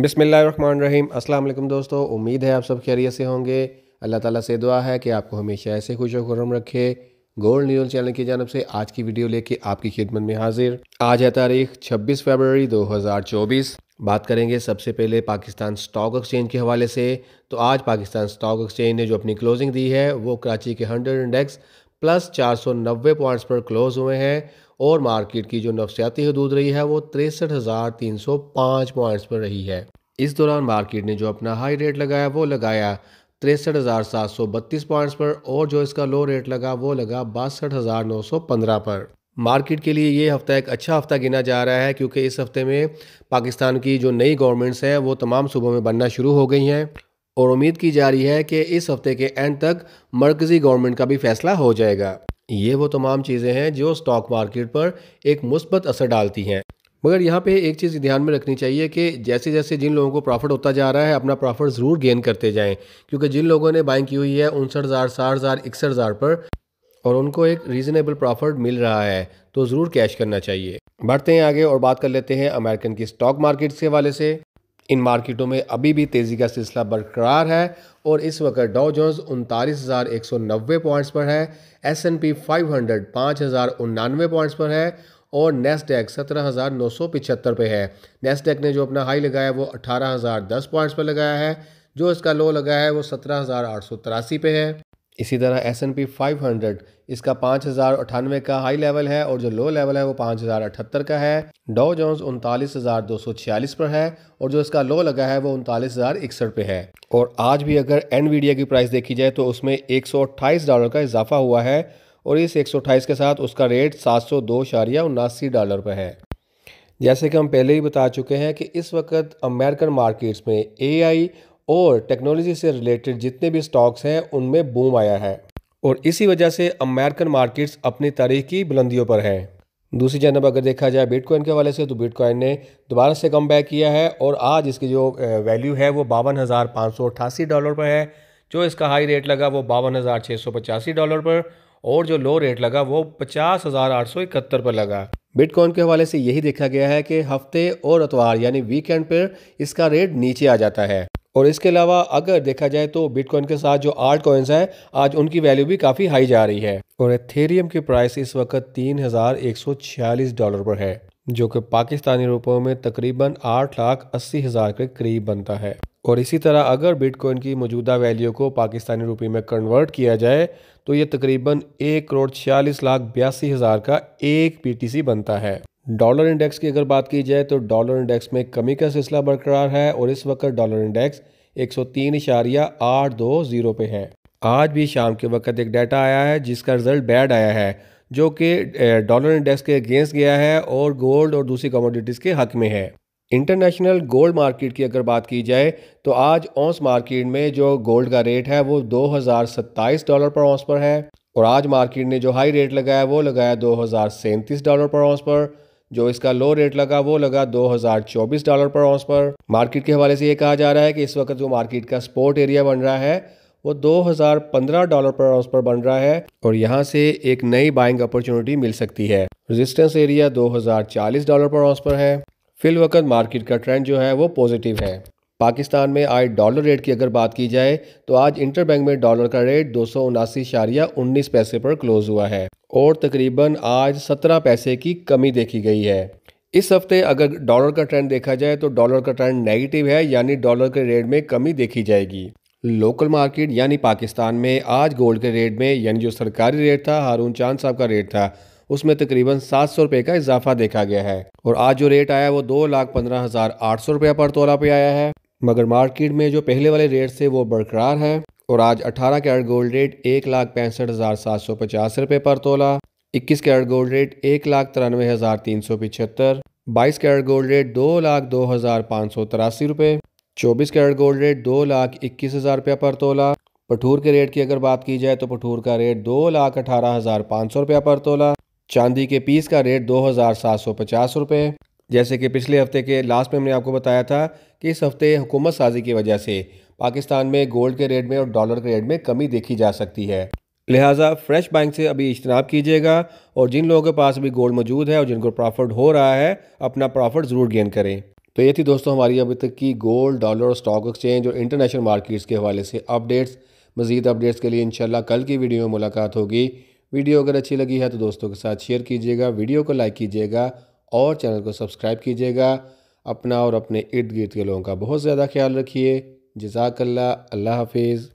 बिसमीम अल्लाम दोस्तों उम्मीद है आप सब खैरियत से होंगे अल्लाह ताला से दुआ है कि आपको हमेशा ऐसे खुश खुरम रखे गोल्ड न्यूज चैनल की जानब से आज की वीडियो लेके आपकी खिदमत में हाजिर आज है तारीख 26 फरवरी 2024 बात करेंगे सबसे पहले पाकिस्तान स्टॉक एक्सचेंज के हवाले से तो आज पाकिस्तान स्टॉक एक्सचेंज ने जो अपनी क्लोजिंग दी है वो कराची के हंड्रेड इंडेक्स प्लस चार सौ नब्बे पॉइंट्स पर क्लोज हुए हैं और मार्केट की जो नफसियाती हदूद रही है वो तिरसठ हज़ार तीन सौ पाँच पॉइंट्स पर रही है इस दौरान मार्केट ने जो अपना हाई रेट लगाया वो लगाया तिरसठ हज़ार सात सौ बत्तीस पॉइंट्स पर और जो इसका लो रेट लगा वो लगा बासठ हज़ार नौ सौ पंद्रह पर मार्केट के लिए ये हफ़्ता एक अच्छा हफ़्ता गिना जा रहा है क्योंकि इस हफ़्ते में पाकिस्तान की जो नई गवर्नमेंट्स हैं वो तमाम सूबों में बनना शुरू हो गई हैं और उम्मीद की जा रही है कि इस हफ़्ते के एंड तक मरकज़ी गवर्नमेंट का भी फैसला हो जाएगा ये वो तमाम चीज़ें हैं जो स्टॉक मार्केट पर एक मुस्बत असर डालती हैं मगर यहाँ पे एक चीज़ ध्यान में रखनी चाहिए कि जैसे जैसे जिन लोगों को प्रॉफिट होता जा रहा है अपना प्रॉफिट ज़रूर गेन करते जाएं क्योंकि जिन लोगों ने बाइंग की हुई है उनसठ हज़ार साठ हज़ार इकसठ हज़ार पर और उनको एक रीज़नेबल प्रॉफिट मिल रहा है तो ज़रूर कैश करना चाहिए बढ़ते हैं आगे और बात कर लेते हैं अमेरिकन की स्टॉक मार्केट्स के हवाले से इन मार्केटों में अभी भी तेज़ी का सिलसिला बरकरार है और इस वक्त डाउ जोन्स उनतालीस हज़ार एक सौ नब्बे पॉइंट्स पर है S N P five hundred पाँच हज़ार उन्नानवे पॉइंट्स पर है और नेस्टैक सत्रह हज़ार नौ सौ पिछहत्तर पे है नेस्टैक ने जो अपना हाई लगाया वो अठारह हज़ार दस पॉइंट्स पर लगाया है जो इसका लो लगाया है वो सत्रह हज़ार आठ सौ तिरासी पे है इसी तरह S N P five hundred इसका पाँच हज़ार अठानवे का हाई लेवल है और जो लो लेवल है वो पाँच हज़ार अठहत्तर का है डो जोन्स उनतालीस हज़ार दो सौ छियालीस पर है और जो इसका लो लगा है वो उनतालीस हज़ार इकसठ पे है और आज भी अगर एन वीडिया की प्राइस देखी जाए तो उसमें एक सौ अट्ठाईस डॉलर का इजाफा हुआ है और इस एक सौ अट्ठाईस के साथ उसका रेट सात सौ दो शारिया उनासी डॉलर पर है जैसे कि हम पहले ही बता चुके हैं कि इस वक्त अमेरिकन मार्केट्स में आई और टेक्नोलॉजी से रिलेटेड जितने भी स्टॉक्स हैं उनमें बूम आया है और इसी वजह से अमेरिकन मार्केट्स अपनी तारीख की बुलंदियों पर हैं दूसरी जानब अगर देखा जाए बिटकॉइन के हवाले से तो बिटकॉइन ने दोबारा से कम बैक किया है और आज इसकी जो वैल्यू है वो बावन हज़ार पाँच सौ अट्ठासी डॉलर पर है जो इसका हाई रेट लगा वो बावन हज़ार छः सौ पचासी डॉलर पर और जो लो रेट लगा वो पचास हज़ार आठ सौ इकहत्तर पर लगा बिटकॉइन के हवाले से यही देखा गया है कि हफ्ते और अतवार यानी वीकेंड पर इसका रेट नीचे आ जाता है और इसके अलावा अगर देखा जाए तो बिटकॉइन के साथ जो आर्ट कॉइन्स हैं आज उनकी वैल्यू भी काफ़ी हाई जा रही है और एथेरियम की प्राइस इस वक्त तीन हज़ार एक सौ छियालीस डॉलर पर है जो कि पाकिस्तानी रुपयों में तकरीबन आठ लाख अस्सी हज़ार के करीब बनता है और इसी तरह अगर बिटकॉइन की मौजूदा वैल्यू को पाकिस्तानी रुपये में कन्वर्ट किया जाए तो ये तकरीबन एक करोड़ छियालीस लाख बयासी हज़ार का एक पीटीसी बनता है डॉलर इंडेक्स की अगर बात की जाए तो डॉलर इंडेक्स में कमी का सिलसिला बरकरार है और इस वक्त डॉलर इंडेक्स एक सौ तीन इशारिया आठ दो ज़ीरो पे है आज भी शाम के वक्त एक डाटा आया है जिसका रिजल्ट बैड आया है जो कि डॉलर इंडेक्स के अगेंस्ट गया है और गोल्ड और दूसरी कमोडिटीज़ के हक में है इंटरनेशनल गोल्ड मार्केट की अगर बात की जाए तो आज औंस मार्केट में जो गोल्ड का रेट है वो दो हज़ार सत्ताईस डॉलर पर औंस पर है और आज मार्केट ने जो हाई रेट लगाया वो लगाया दो हज़ार सैंतीस डॉलर पर औंस पर जो इसका लो रेट लगा वो लगा 2024 डॉलर पर औंस पर मार्केट के हवाले से ये कहा जा रहा है कि इस वक्त जो मार्केट का स्पोर्ट एरिया बन रहा है वो 2015 डॉलर पर औंस पर बन रहा है और यहाँ से एक नई बाइंग अपॉर्चुनिटी मिल सकती है resistance area 2040 dollar per ounce पर है फिल वक्त मार्केट का ट्रेंड जो है वो पॉजिटिव है पाकिस्तान में आज डॉलर रेट की अगर बात की जाए तो आज इंटर बैंक में डॉलर का रेट दो सौ उन्नीस पैसे पर क्लोज़ हुआ है और तकरीबन आज सत्रह पैसे की कमी देखी गई है इस हफ्ते अगर डॉलर का ट्रेंड देखा जाए तो डॉलर का ट्रेंड नेगेटिव है यानी डॉलर के रेट में कमी देखी जाएगी लोकल मार्केट यानी पाकिस्तान में आज गोल्ड के रेट में यानी जो सरकारी रेट था हारून चांद साहब का रेट था उसमें तकरीबन सात सौ रुपये का इजाफा देखा गया है और आज जो रेट आया वो दो लाख पंद्रह हज़ार आठ सौ रुपया पर तोला पे आया है मगर मार्केट में जो पहले वाले रेट से वो बरकरार है और आज 18 कैरेट गोल्ड रेट एक लाख पैंसठ हज़ार सात सौ पचास रुपये पर तोला इक्कीस कैरेट गोल्ड रेट एक लाख तिरानवे हज़ार तीन सौ पिछहत्तर बाईस कैरेट गोल्ड रेट दो लाख दो हज़ार पाँच सौ तिरासी रुपये चौबीस कैरेट गोल्ड रेट दो लाख इक्कीस हज़ार रुपया पर तोला पठूर के रेट की अगर बात की जाए तो पठूर का रेट दो लाख अठारह हज़ार पाँच सौ रुपया पर तोला चांदी के पीस का रेट दो हज़ार सात सौ पचास रुपये जैसे कि पिछले हफ्ते के लास्ट में हमने आपको बताया था कि इस हफ्ते हुकूमत साजी की वजह से पाकिस्तान में गोल्ड के रेट में और डॉलर के रेट में कमी देखी जा सकती है लिहाजा फ्रेश बैंक से अभी इजतनाब कीजिएगा और जिन लोगों के पास अभी गोल्ड मौजूद है और जिनको प्रॉफिट हो रहा है अपना प्रॉफिट ज़रूर गेन करें तो ये थी दोस्तों हमारी अभी तक की गोल्ड डॉलर स्टॉक एक्सचेंज और इंटरनेशनल मार्केट्स के हवाले से अपडेट्स मज़ीद अपडेट्स के लिए इन कल की वीडियो में मुलाकात होगी वीडियो अगर अच्छी लगी है तो दोस्तों के साथ शेयर कीजिएगा वीडियो को लाइक कीजिएगा और चैनल को सब्सक्राइब कीजिएगा अपना और अपने इर्द गिर्द के लोगों का बहुत ज़्यादा ख्याल रखिए जजाकल्ला अल्लाह हाफिज़